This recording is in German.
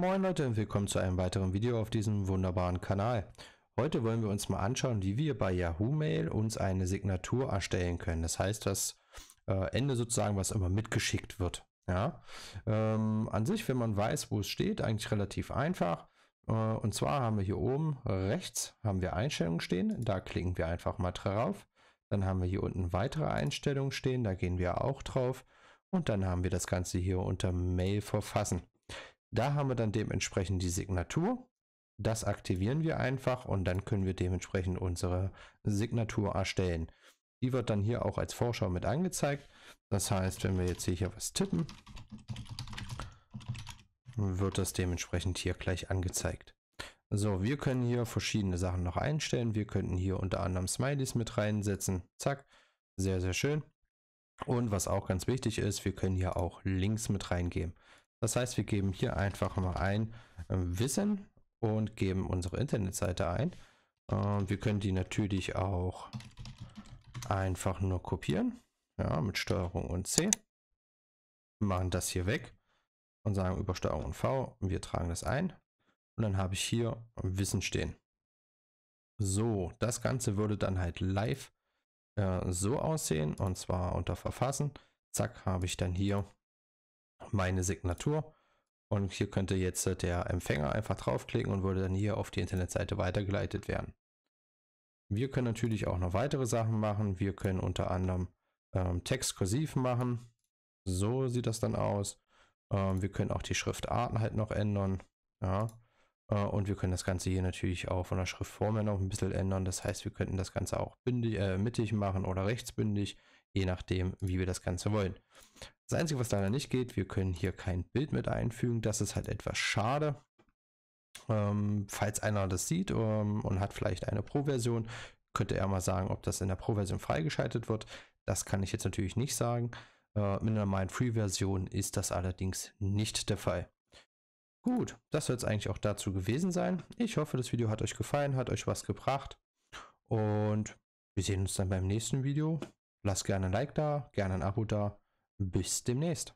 moin Leute und willkommen zu einem weiteren Video auf diesem wunderbaren Kanal. Heute wollen wir uns mal anschauen, wie wir bei Yahoo Mail uns eine Signatur erstellen können. Das heißt, das äh, Ende sozusagen, was immer mitgeschickt wird. Ja? Ähm, an sich, wenn man weiß, wo es steht, eigentlich relativ einfach. Äh, und zwar haben wir hier oben rechts haben wir Einstellungen stehen. Da klicken wir einfach mal drauf. Dann haben wir hier unten weitere Einstellungen stehen. Da gehen wir auch drauf. Und dann haben wir das Ganze hier unter Mail verfassen. Da haben wir dann dementsprechend die Signatur. Das aktivieren wir einfach und dann können wir dementsprechend unsere Signatur erstellen. Die wird dann hier auch als Vorschau mit angezeigt. Das heißt, wenn wir jetzt hier was tippen, wird das dementsprechend hier gleich angezeigt. So, wir können hier verschiedene Sachen noch einstellen. Wir könnten hier unter anderem Smileys mit reinsetzen. Zack, sehr, sehr schön. Und was auch ganz wichtig ist, wir können hier auch Links mit reingeben. Das heißt, wir geben hier einfach mal ein äh, Wissen und geben unsere Internetseite ein. Äh, wir können die natürlich auch einfach nur kopieren. Ja, mit Steuerung und C. Wir machen das hier weg und sagen über Steuerung und V. Wir tragen das ein. Und dann habe ich hier Wissen stehen. So, das Ganze würde dann halt live äh, so aussehen. Und zwar unter Verfassen. Zack, habe ich dann hier meine Signatur. Und hier könnte jetzt äh, der Empfänger einfach draufklicken und würde dann hier auf die Internetseite weitergeleitet werden. Wir können natürlich auch noch weitere Sachen machen. Wir können unter anderem ähm, Text kursiv machen. So sieht das dann aus. Ähm, wir können auch die Schriftarten halt noch ändern. Ja. Äh, und wir können das Ganze hier natürlich auch von der Schriftform her noch ein bisschen ändern. Das heißt, wir könnten das Ganze auch bündig, äh, mittig machen oder rechtsbündig, je nachdem, wie wir das Ganze wollen. Das Einzige, was leider nicht geht, wir können hier kein Bild mit einfügen. Das ist halt etwas schade. Ähm, falls einer das sieht um, ähm, und hat vielleicht eine Pro-Version, könnte er mal sagen, ob das in der Pro-Version freigeschaltet wird. Das kann ich jetzt natürlich nicht sagen. Äh, mit einer normalen Free-Version ist das allerdings nicht der Fall. Gut, das soll es eigentlich auch dazu gewesen sein. Ich hoffe, das Video hat euch gefallen, hat euch was gebracht. Und wir sehen uns dann beim nächsten Video. Lasst gerne ein Like da, gerne ein Abo da. Bis demnächst.